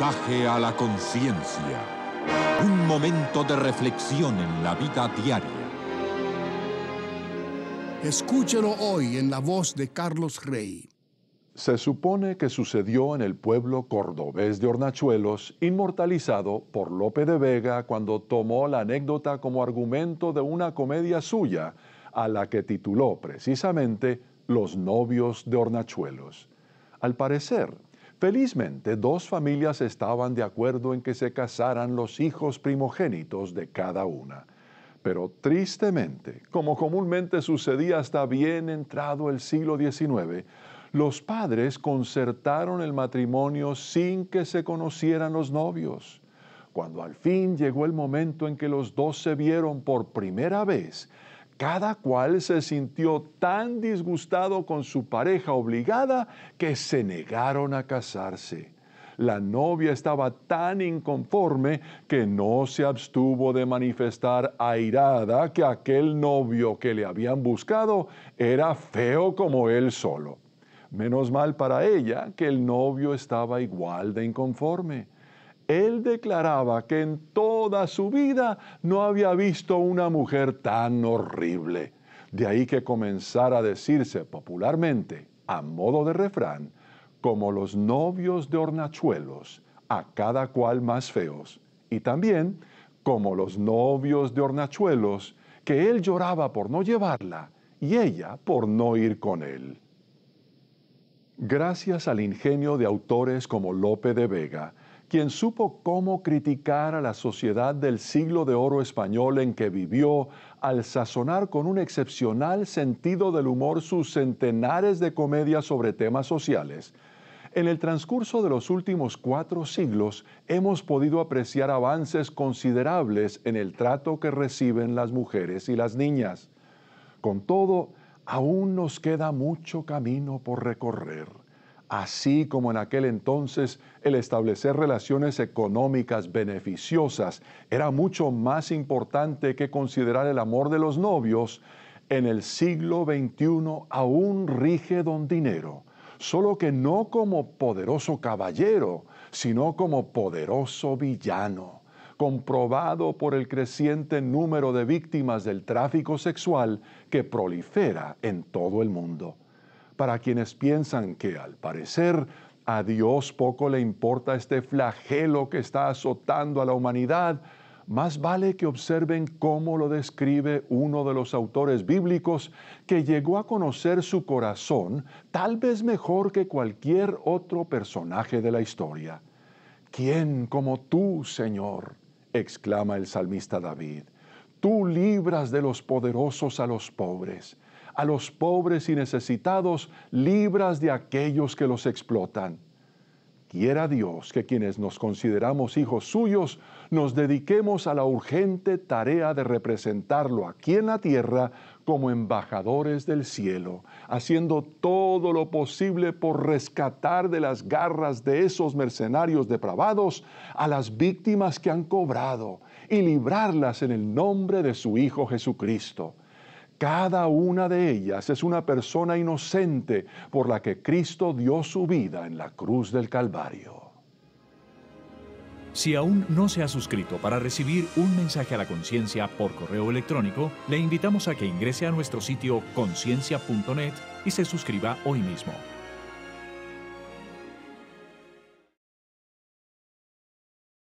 mensaje a la conciencia. Un momento de reflexión en la vida diaria. Escúchelo hoy en la voz de Carlos Rey. Se supone que sucedió en el pueblo cordobés de Hornachuelos, inmortalizado por Lope de Vega cuando tomó la anécdota como argumento de una comedia suya, a la que tituló precisamente Los novios de Hornachuelos. Al parecer, Felizmente, dos familias estaban de acuerdo en que se casaran los hijos primogénitos de cada una. Pero tristemente, como comúnmente sucedía hasta bien entrado el siglo XIX, los padres concertaron el matrimonio sin que se conocieran los novios. Cuando al fin llegó el momento en que los dos se vieron por primera vez, cada cual se sintió tan disgustado con su pareja obligada que se negaron a casarse. La novia estaba tan inconforme que no se abstuvo de manifestar airada que aquel novio que le habían buscado era feo como él solo. Menos mal para ella que el novio estaba igual de inconforme él declaraba que en toda su vida no había visto una mujer tan horrible. De ahí que comenzara a decirse popularmente, a modo de refrán, como los novios de hornachuelos, a cada cual más feos, y también como los novios de hornachuelos, que él lloraba por no llevarla y ella por no ir con él. Gracias al ingenio de autores como Lope de Vega, quien supo cómo criticar a la sociedad del siglo de oro español en que vivió al sazonar con un excepcional sentido del humor sus centenares de comedias sobre temas sociales. En el transcurso de los últimos cuatro siglos hemos podido apreciar avances considerables en el trato que reciben las mujeres y las niñas. Con todo, aún nos queda mucho camino por recorrer así como en aquel entonces el establecer relaciones económicas beneficiosas era mucho más importante que considerar el amor de los novios, en el siglo XXI aún rige don dinero, solo que no como poderoso caballero, sino como poderoso villano, comprobado por el creciente número de víctimas del tráfico sexual que prolifera en todo el mundo para quienes piensan que al parecer a Dios poco le importa este flagelo que está azotando a la humanidad, más vale que observen cómo lo describe uno de los autores bíblicos que llegó a conocer su corazón tal vez mejor que cualquier otro personaje de la historia. ¿Quién como tú, Señor? exclama el salmista David. Tú libras de los poderosos a los pobres a los pobres y necesitados, libras de aquellos que los explotan. Quiera Dios que quienes nos consideramos hijos suyos nos dediquemos a la urgente tarea de representarlo aquí en la tierra como embajadores del cielo, haciendo todo lo posible por rescatar de las garras de esos mercenarios depravados a las víctimas que han cobrado y librarlas en el nombre de su Hijo Jesucristo cada una de ellas es una persona inocente por la que Cristo dio su vida en la cruz del Calvario. Si aún no se ha suscrito para recibir un mensaje a la conciencia por correo electrónico, le invitamos a que ingrese a nuestro sitio conciencia.net y se suscriba hoy mismo.